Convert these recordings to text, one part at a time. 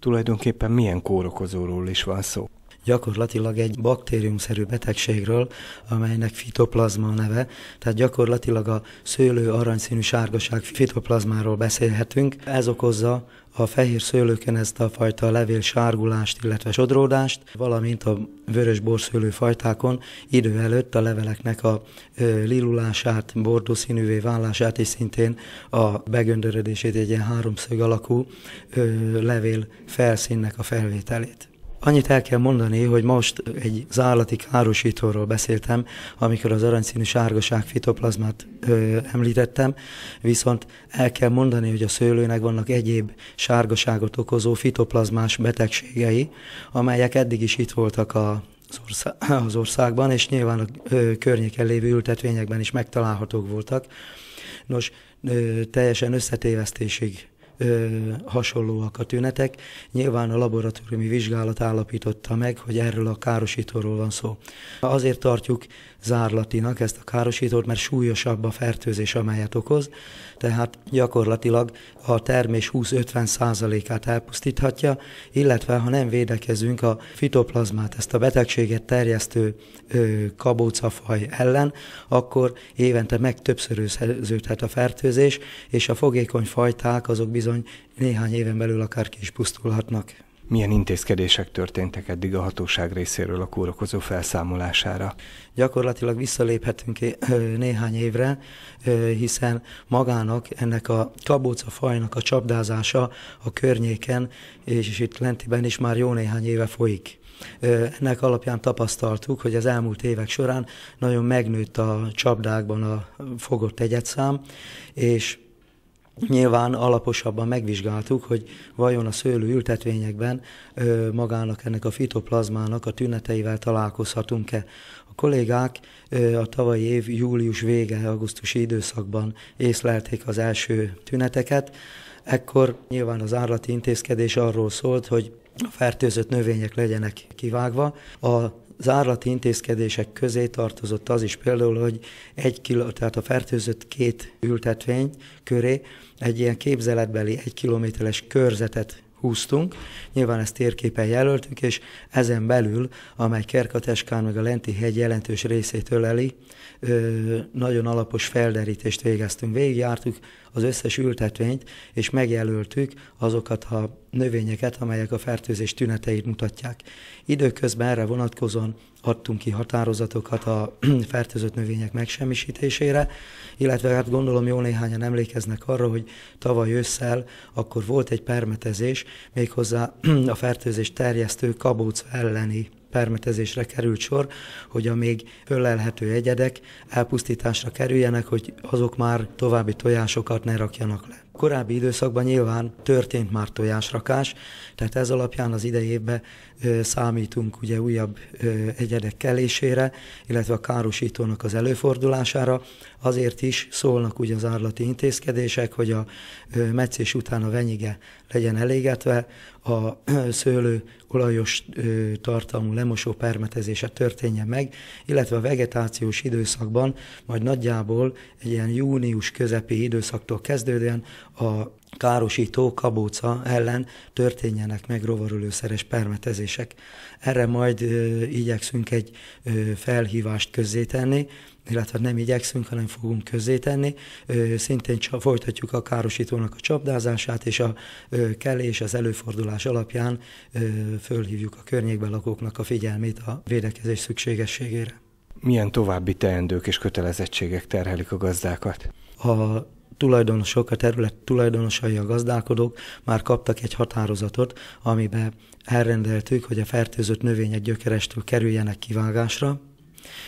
Tulajdonképpen milyen kórokozóról is van szó? gyakorlatilag egy baktériumszerű betegségről, amelynek fitoplazma a neve, tehát gyakorlatilag a szőlő aranyszínű sárgaság fitoplazmáról beszélhetünk. Ez okozza a fehér szőlőken ezt a fajta levél sárgulást, illetve sodródást, valamint a vörös borszőlő fajtákon idő előtt a leveleknek a lilulását, bordószínűvé válását, és szintén a begöndörödését egy ilyen háromszög alakú levél felszínnek a felvételét. Annyit el kell mondani, hogy most egy zárlati károsítóról beszéltem, amikor az aranyszínű sárgaság fitoplazmát ö, említettem, viszont el kell mondani, hogy a szőlőnek vannak egyéb sárgaságot okozó fitoplazmás betegségei, amelyek eddig is itt voltak a, az, országban, és nyilván a környéken lévő ültetvényekben is megtalálhatók voltak. Nos, teljesen összetévesztésig ö, hasonlóak a tünetek. Nyilván a laboratóriumi vizsgálat állapította meg, hogy erről a károsítóról van szó. Azért tartjuk zárlatinak ezt a károsítót, mert súlyosabb a fertőzés, amelyet okoz, tehát gyakorlatilag a termés 20-50%-át elpusztíthatja, illetve ha nem védekezünk a fitoplazmát, ezt a betegséget terjesztő ö, kabócafaj ellen, akkor évente meg többszöröződhet a fertőzés, és a fogékony fajták azok bizony bizony néhány éven belül akár ki is pusztulhatnak. Milyen intézkedések történtek eddig a hatóság részéről a kórokozó felszámolására? Gyakorlatilag visszaléphetünk néhány évre, hiszen magának ennek a kabóca fajnak a csapdázása a környéken, és itt lentiben is már jó néhány éve folyik. Ennek alapján tapasztaltuk, hogy az elmúlt évek során nagyon megnőtt a csapdákban a fogott egyetszám, és Nyilván alaposabban megvizsgáltuk, hogy vajon a szőlőültetvényekben magának ennek a fitoplazmának a tüneteivel találkozhatunk-e. A kollégák a tavalyi év július vége, augusztusi időszakban észlelték az első tüneteket, ekkor nyilván az állati intézkedés arról szólt, hogy a fertőzött növények legyenek kivágva, a zárlati intézkedések közé tartozott az is például, hogy egy kiló, tehát a fertőzött két ültetvény köré egy ilyen képzeletbeli egy kilométeres körzetet húztunk, nyilván ezt térképen jelöltük, és ezen belül, amely Kerkateskán meg a Lenti hegy jelentős részét öleli, nagyon alapos felderítést végeztünk. Végigjártuk az összes ültetvényt, és megjelöltük azokat a növényeket, amelyek a fertőzés tüneteit mutatják. Időközben erre vonatkozóan adtunk ki határozatokat a fertőzött növények megsemmisítésére, illetve hát gondolom jó néhányan emlékeznek arra, hogy tavaly ősszel akkor volt egy permetezés, méghozzá a fertőzés terjesztő kabóc elleni permetezésre került sor, hogy a még föllelhető egyedek elpusztításra kerüljenek, hogy azok már további tojásokat ne rakjanak le. Korábbi időszakban nyilván történt már tojásrakás, tehát ez alapján az idejébe számítunk ugye újabb egyedek kelésére, illetve a károsítónak az előfordulására. Azért is szólnak ugye az árlati intézkedések, hogy a meccés után a venyige legyen elégetve, a szőlő olajos tartalmú lemosó permetezése történjen meg, illetve a vegetációs időszakban, majd nagyjából egy ilyen június közepi időszaktól kezdődően a károsító kabóca ellen történjenek meg rovarölőszeres permetezések. Erre majd ö, igyekszünk egy ö, felhívást közzétenni, illetve nem igyekszünk, hanem fogunk közzétenni. Ö, szintén csak folytatjuk a károsítónak a csapdázását, és a ö, kelés az előfordulás alapján ö, fölhívjuk a környékben lakóknak a figyelmét a védekezés szükségességére. Milyen további teendők és kötelezettségek terhelik a gazdákat? A tulajdonosok, a terület tulajdonosai, a gazdálkodók már kaptak egy határozatot, amiben elrendeltük, hogy a fertőzött növények gyökerestől kerüljenek kivágásra,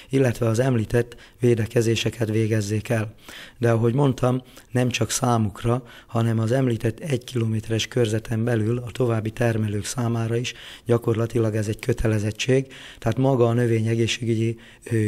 illetve az említett védekezéseket végezzék el. De ahogy mondtam, nem csak számukra, hanem az említett egy kilométeres körzeten belül a további termelők számára is gyakorlatilag ez egy kötelezettség, tehát maga a növényegészségügyi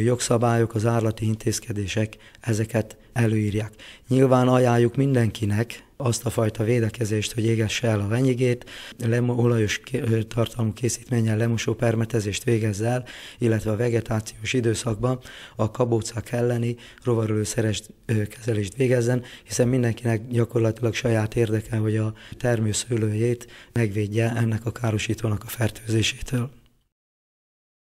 jogszabályok, az árlati intézkedések ezeket előírják. Nyilván ajánljuk mindenkinek, azt a fajta védekezést, hogy égesse el a venyigét, lem, olajos tartalmú készítménnyel lemosó permetezést végezz el, illetve a vegetációs időszakban a kabócák elleni rovarölőszeres kezelést végezzen, hiszen mindenkinek gyakorlatilag saját érdeke, hogy a termőszőlőjét megvédje ennek a károsítónak a fertőzésétől.